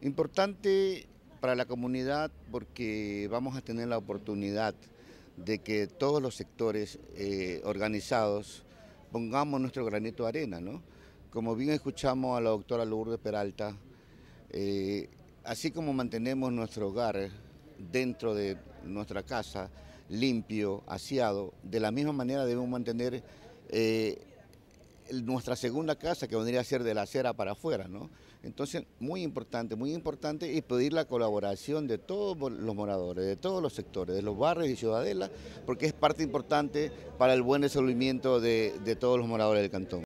Importante para la comunidad porque vamos a tener la oportunidad de que todos los sectores eh, organizados pongamos nuestro granito de arena, ¿no? Como bien escuchamos a la doctora Lourdes Peralta, eh, así como mantenemos nuestro hogar dentro de nuestra casa, limpio, aseado, de la misma manera debemos mantener eh, nuestra segunda casa que vendría a ser de la acera para afuera, ¿no? Entonces, muy importante, muy importante y pedir la colaboración de todos los moradores, de todos los sectores, de los barrios y ciudadelas, porque es parte importante para el buen resolvimiento de todos los moradores del cantón.